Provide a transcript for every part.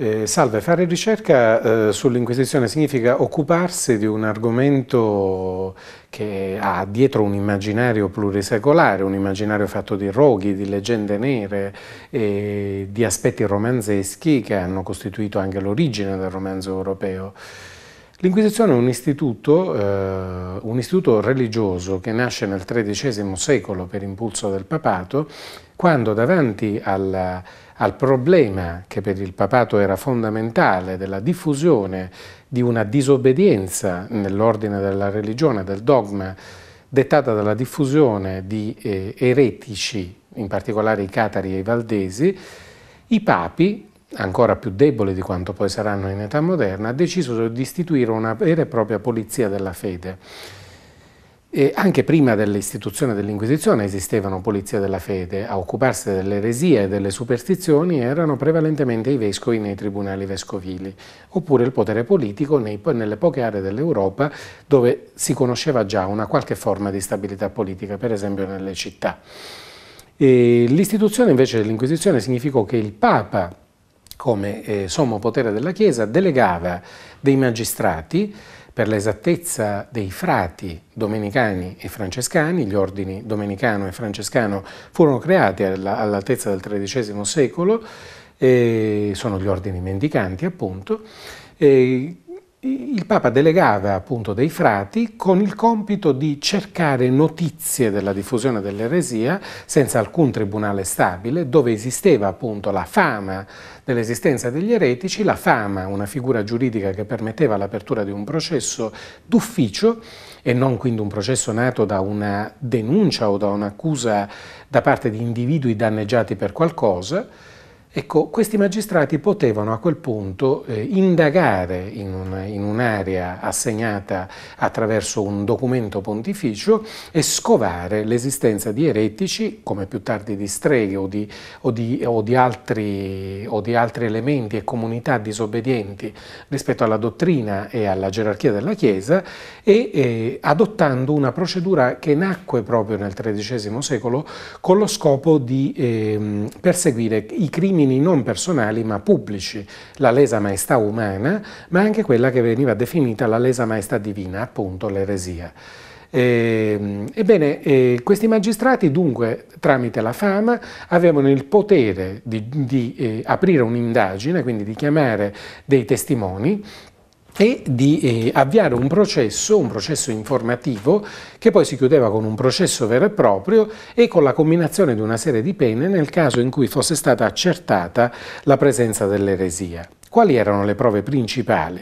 Eh, salve, fare ricerca eh, sull'Inquisizione significa occuparsi di un argomento che ha dietro un immaginario plurisecolare, un immaginario fatto di roghi, di leggende nere, e di aspetti romanzeschi che hanno costituito anche l'origine del romanzo europeo. L'Inquisizione è un istituto, eh, un istituto, religioso che nasce nel XIII secolo per impulso del papato, quando davanti al, al problema che per il papato era fondamentale della diffusione di una disobbedienza nell'ordine della religione, del dogma, dettata dalla diffusione di eh, eretici, in particolare i catari e i valdesi, i papi ancora più debole di quanto poi saranno in età moderna, ha deciso di istituire una vera e propria polizia della fede. E anche prima dell'istituzione dell'Inquisizione esistevano polizie della fede, a occuparsi dell'eresia e delle superstizioni erano prevalentemente i vescovi nei tribunali vescovili, oppure il potere politico nei, nelle poche aree dell'Europa dove si conosceva già una qualche forma di stabilità politica, per esempio nelle città. L'istituzione invece dell'Inquisizione significò che il Papa come eh, sommo potere della Chiesa, delegava dei magistrati, per l'esattezza dei frati domenicani e francescani, gli ordini domenicano e francescano furono creati all'altezza del XIII secolo, eh, sono gli ordini mendicanti appunto, eh, il Papa delegava appunto dei frati con il compito di cercare notizie della diffusione dell'eresia senza alcun tribunale stabile, dove esisteva appunto la fama dell'esistenza degli eretici, la fama, una figura giuridica che permetteva l'apertura di un processo d'ufficio e non quindi un processo nato da una denuncia o da un'accusa da parte di individui danneggiati per qualcosa, Ecco, questi magistrati potevano a quel punto eh, indagare in, un'area assegnata attraverso un documento pontificio e scovare l'esistenza di eretici, come più tardi di streghe o di, o, di, o, di altri, o di altri elementi e comunità disobbedienti rispetto alla dottrina e alla gerarchia della Chiesa, e eh, adottando una procedura che nacque proprio nel XIII secolo con lo scopo di eh, perseguire i crimini fini non personali ma pubblici, la lesa maestà umana, ma anche quella che veniva definita la lesa maestà divina, appunto l'eresia. Eh, ebbene, eh, questi magistrati dunque, tramite la fama, avevano il potere di, di eh, aprire un'indagine, quindi di chiamare dei testimoni e di eh, avviare un processo, un processo informativo, che poi si chiudeva con un processo vero e proprio e con la combinazione di una serie di pene nel caso in cui fosse stata accertata la presenza dell'eresia. Quali erano le prove principali?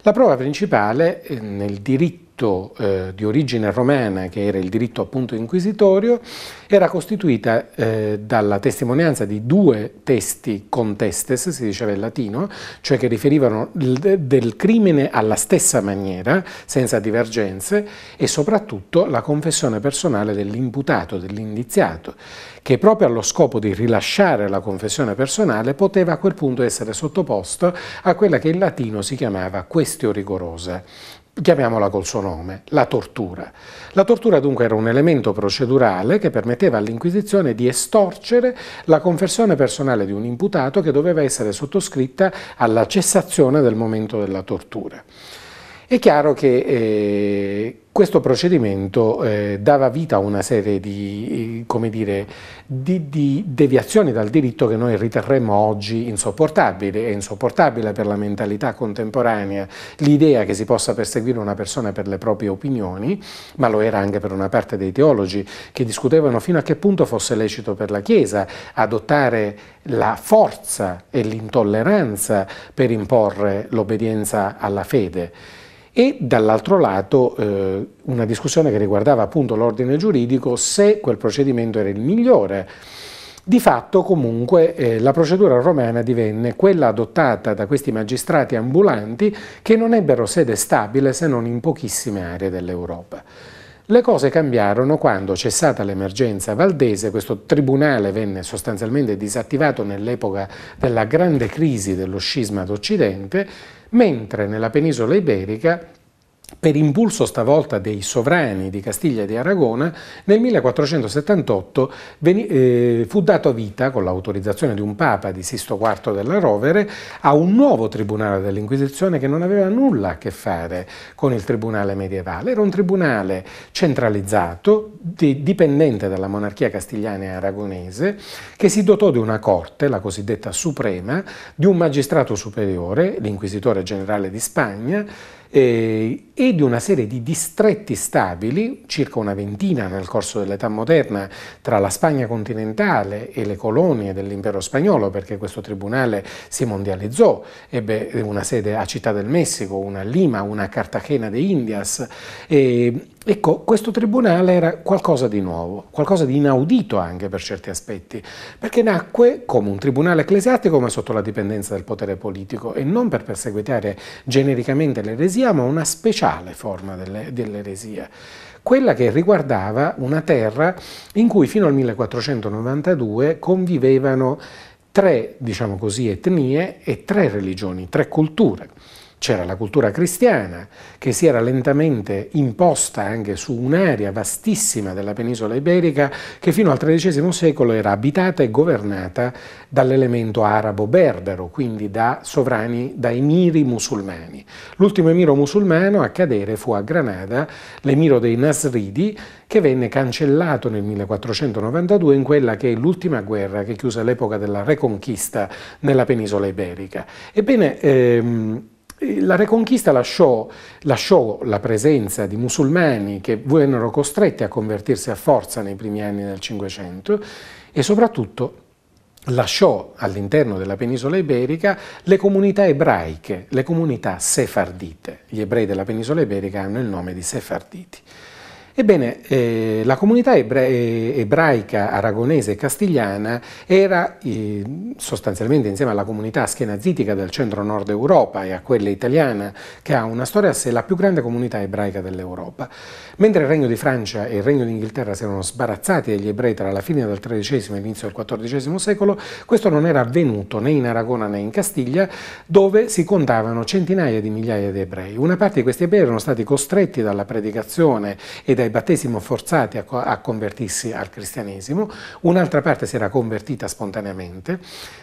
La prova principale eh, nel diritto diritto eh, di origine romana, che era il diritto appunto inquisitorio, era costituita eh, dalla testimonianza di due testi contestes, si diceva in latino, cioè che riferivano del crimine alla stessa maniera, senza divergenze, e soprattutto la confessione personale dell'imputato, dell'indiziato, che proprio allo scopo di rilasciare la confessione personale poteva a quel punto essere sottoposto a quella che in latino si chiamava questio rigorosa, chiamiamola col suo nome, la tortura. La tortura dunque era un elemento procedurale che permetteva all'Inquisizione di estorcere la confessione personale di un imputato che doveva essere sottoscritta alla cessazione del momento della tortura. È chiaro che eh, questo procedimento eh, dava vita a una serie di, eh, dire, di, di, deviazioni dal diritto che noi riterremmo oggi insopportabili. È insopportabile per la mentalità contemporanea l'idea che si possa perseguire una persona per le proprie opinioni, ma lo era anche per una parte dei teologi che discutevano fino a che punto fosse lecito per la Chiesa adottare la forza e l'intolleranza per imporre l'obbedienza alla fede e dall'altro lato eh, una discussione che riguardava appunto l'ordine giuridico se quel procedimento era il migliore. Di fatto comunque eh, la procedura romana divenne quella adottata da questi magistrati ambulanti che non ebbero sede stabile se non in pochissime aree dell'Europa. Le cose cambiarono quando, cessata l'emergenza valdese, questo tribunale venne sostanzialmente disattivato nell'epoca della grande crisi dello scisma d'Occidente mentre nella penisola iberica per impulso stavolta dei sovrani di Castiglia e di Aragona, nel 1478 veni, eh, fu dato vita, con l'autorizzazione di un papa di Sisto IV della Rovere, a un nuovo tribunale dell'Inquisizione che non aveva nulla a che fare con il tribunale medievale. Era un tribunale centralizzato, di, dipendente dalla monarchia castigliana e aragonese, che si dotò di una corte, la cosiddetta suprema, di un magistrato superiore, l'inquisitore generale di Spagna, eh, e di una serie di distretti stabili, circa una ventina nel corso dell'età moderna, tra la Spagna continentale e le colonie dell'impero spagnolo, perché questo tribunale si mondializzò, ebbe una sede a Città del Messico, una Lima, una Cartagena de Indias. E, Ecco, questo tribunale era qualcosa di nuovo, qualcosa di inaudito anche per certi aspetti, perché nacque come un tribunale ecclesiastico ma sotto la dipendenza del potere politico e non per perseguitare genericamente l'eresia abbiamo una speciale forma dell'eresia, quella che riguardava una terra in cui fino al 1492 convivevano tre, diciamo così, etnie e tre religioni, tre culture. C'era la cultura cristiana che si era lentamente imposta anche su un'area vastissima della penisola iberica che fino al XIII secolo era abitata e governata dall'elemento arabo-berbero, quindi da sovrani, da emiri musulmani. L'ultimo emiro musulmano a cadere fu a Granada l'emiro dei Nasridi che venne cancellato nel 1492 in quella che è l'ultima guerra che chiuse l'epoca della Reconquista nella penisola iberica. Ebbene, ehm, eh, la Reconquista lasciò, lasciò, la presenza di musulmani che vennero costretti a convertirsi a forza nei primi anni del Cinquecento e soprattutto lasciò all'interno della penisola iberica le comunità ebraiche, le comunità sefardite. Gli ebrei della penisola iberica hanno il nome di sefarditi. Ebbene, eh, la comunità ebra eh, ebraica, aragonese e castigliana era eh, sostanzialmente insieme alla comunità schenazitica del centro-nord Europa e a quella italiana che ha una storia a sé la più grande comunità ebraica dell'Europa. Mentre il Regno di Francia e il Regno d'Inghilterra si erano sbarazzati degli ebrei tra la fine del XIII e l'inizio del XIV secolo, questo non era avvenuto né in Aragona né in Castiglia, dove si contavano centinaia di migliaia di ebrei. Una parte di questi ebrei erano stati costretti dalla predicazione e dai dai battesimo forzati a, a convertirsi al cristianesimo, un'altra parte si era convertita spontaneamente,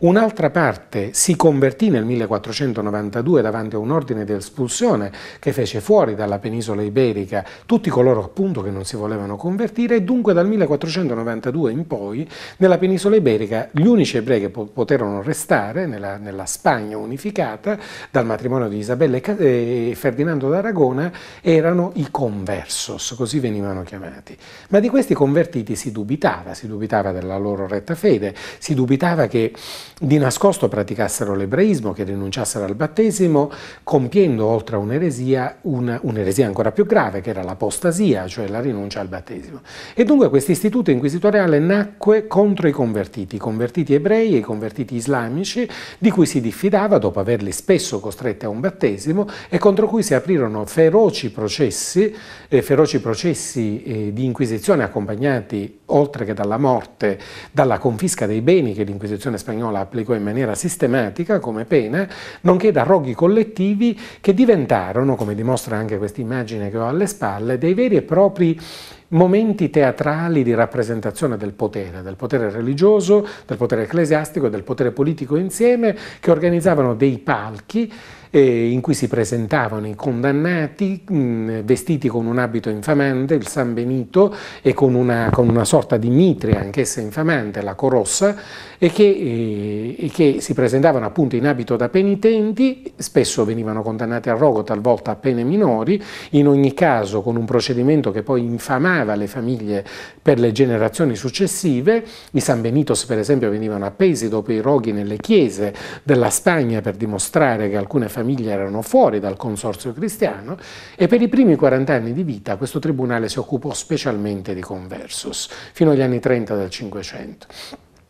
un'altra parte si convertì nel 1492 davanti a un ordine di espulsione che fece fuori dalla penisola iberica tutti coloro appunto che non si volevano convertire e dunque dal 1492 in poi nella penisola iberica gli unici ebrei che po poterono restare nella, nella, Spagna unificata dal matrimonio di Isabella e Ferdinando d'Aragona erano i conversos, così venivano chiamati. Ma di questi convertiti si dubitava, si dubitava della loro retta fede, si dubitava che di nascosto praticassero l'ebraismo, che rinunciassero al battesimo, compiendo oltre a un'eresia, un'eresia un ancora più grave, che era l'apostasia, cioè la rinuncia al battesimo. E dunque questo istituto inquisitoriale nacque contro i convertiti, i convertiti ebrei e i convertiti islamici, di cui si diffidava dopo averli spesso costretti a un battesimo e contro cui si aprirono feroci processi, eh, feroci processi processi eh, di inquisizione accompagnati, oltre che dalla morte, dalla confisca dei beni che l'Inquisizione spagnola applicò in maniera sistematica come pena, nonché da roghi collettivi che diventarono, come dimostra anche questa immagine che ho alle spalle, dei veri e propri momenti teatrali di rappresentazione del potere, del potere religioso, del potere ecclesiastico e del potere politico insieme, che organizzavano dei palchi eh, in cui si presentavano i condannati mh, mm, vestiti con un abito infamante, il San Benito, e con una, con una sorta di mitre, anch'essa infamante, la corossa, e che, eh, e che, si presentavano appunto in abito da penitenti, spesso venivano condannati al rogo, talvolta a pene minori, in ogni caso con un procedimento che poi infamava le famiglie per le generazioni successive, i San Benitos per esempio venivano appesi dopo i roghi nelle chiese della Spagna per dimostrare che alcune famiglie erano fuori dal consorzio cristiano e per i primi 40 anni di vita questo tribunale si occupò specialmente di conversos, fino agli anni 30 del Cinquecento.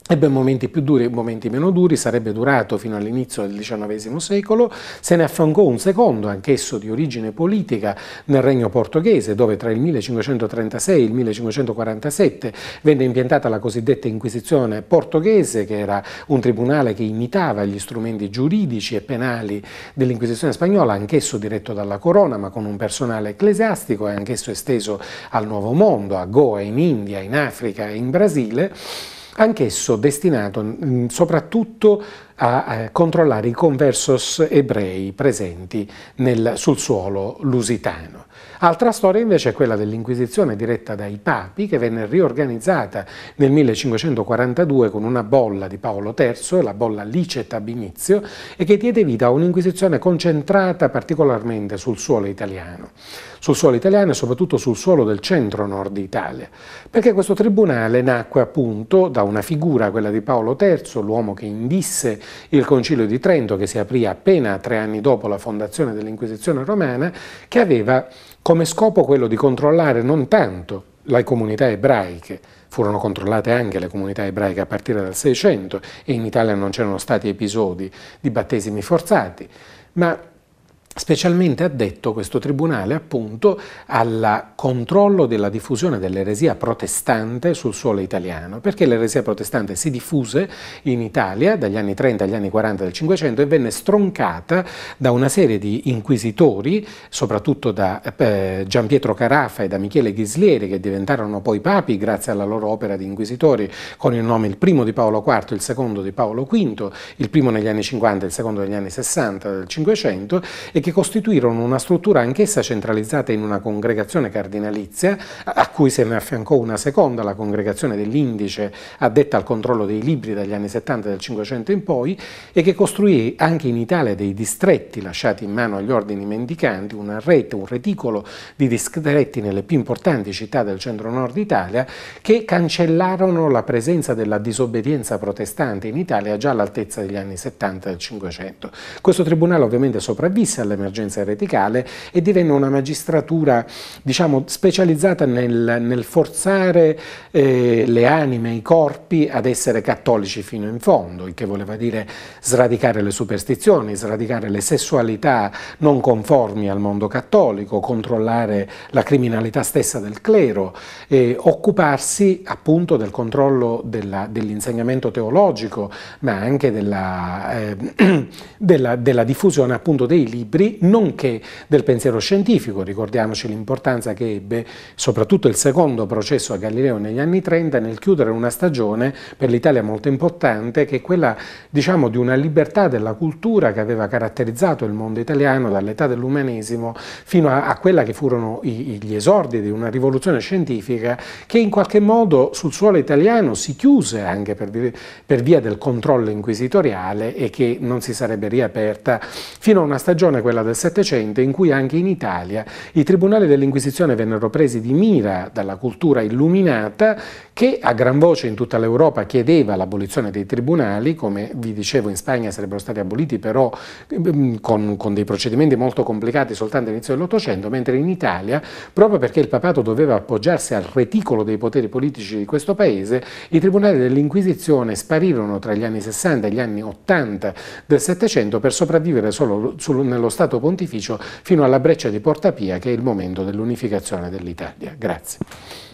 Ebbe momenti più duri e momenti meno duri, sarebbe durato fino all'inizio del XIX secolo, se ne affrancò un secondo, anch'esso di origine politica, nel regno portoghese, dove tra il 1536 e il 1547 venne impiantata la cosiddetta Inquisizione portoghese, che era un tribunale che imitava gli strumenti giuridici e penali dell'Inquisizione spagnola, anch'esso diretto dalla corona, ma con un personale ecclesiastico e anch'esso esteso al Nuovo Mondo, a Goa, in India, in Africa e in Brasile anch'esso destinato mh, soprattutto a eh, controllare i conversos ebrei presenti nel, sul suolo lusitano. Altra storia invece è quella dell'Inquisizione diretta dai papi che venne riorganizzata nel 1542 con una bolla di Paolo III, la bolla Liceta Binizio, e che diede vita a un'Inquisizione concentrata particolarmente sul suolo italiano, sul suolo italiano e soprattutto sul suolo del centro-nord Italia, perché questo tribunale nacque appunto da una figura, quella di Paolo III, l'uomo che indisse il Concilio di Trento che si aprì appena tre anni dopo la fondazione dell'Inquisizione romana, che aveva come scopo quello di controllare non tanto le comunità ebraiche, furono controllate anche le comunità ebraiche a partire dal 600 e in Italia non c'erano stati episodi di battesimi forzati, ma Specialmente addetto questo tribunale appunto al controllo della diffusione dell'eresia protestante sul suolo italiano, perché l'eresia protestante si diffuse in Italia dagli anni 30 agli anni 40 del Cinquecento e venne stroncata da una serie di inquisitori, soprattutto da eh, Gian Pietro Carafa e da Michele Ghislieri, che diventarono poi papi grazie alla loro opera di inquisitori, con il nome il primo di Paolo IV, il secondo di Paolo V, il primo negli anni 50 e il secondo negli anni 60 del Cinquecento, e che costituirono una struttura anch'essa centralizzata in una congregazione cardinalizia, a cui se ne affiancò una seconda, la congregazione dell'Indice, addetta al controllo dei libri dagli anni 70 del 500 in poi, e che costruì anche in Italia dei distretti lasciati in mano agli ordini mendicanti, una rete, un reticolo di distretti nelle più importanti città del centro-nord Italia, che cancellarono la presenza della disobbedienza protestante in Italia già all'altezza degli anni 70 del 500. Questo tribunale ovviamente sopravvisse alle seconda emergenza reticale e divenne una magistratura diciamo, specializzata nel, nel forzare eh, le anime, i corpi ad essere cattolici fino in fondo, il che voleva dire sradicare le superstizioni, sradicare le sessualità non conformi al mondo cattolico, controllare la criminalità stessa del clero, eh, occuparsi appunto del controllo dell'insegnamento teologico, ma anche della, eh, della, della diffusione appunto dei libri libri, nonché del pensiero scientifico. Ricordiamoci l'importanza che ebbe soprattutto il secondo processo a Galileo negli anni 30 nel chiudere una stagione per l'Italia molto importante che è quella diciamo, di una libertà della cultura che aveva caratterizzato il mondo italiano dall'età dell'umanesimo fino a, a, quella che furono i, gli esordi di una rivoluzione scientifica che in qualche modo sul suolo italiano si chiuse anche per, per via del controllo inquisitoriale e che non si sarebbe riaperta fino a una stagione, quella quella del Settecento, in cui anche in Italia i tribunali dell'Inquisizione vennero presi di mira dalla cultura illuminata che a gran voce in tutta l'Europa chiedeva l'abolizione dei tribunali, come vi dicevo in Spagna sarebbero stati aboliti però ehm, con, con dei procedimenti molto complicati soltanto all'inizio dell'Ottocento, mentre in Italia, proprio perché il papato doveva appoggiarsi al reticolo dei poteri politici di questo paese, i tribunali dell'Inquisizione sparirono tra gli anni 60 e gli anni 80 del Settecento per sopravvivere solo nello Stato pontificio fino alla breccia di Porta Pia che è il momento dell'unificazione dell'Italia. Grazie.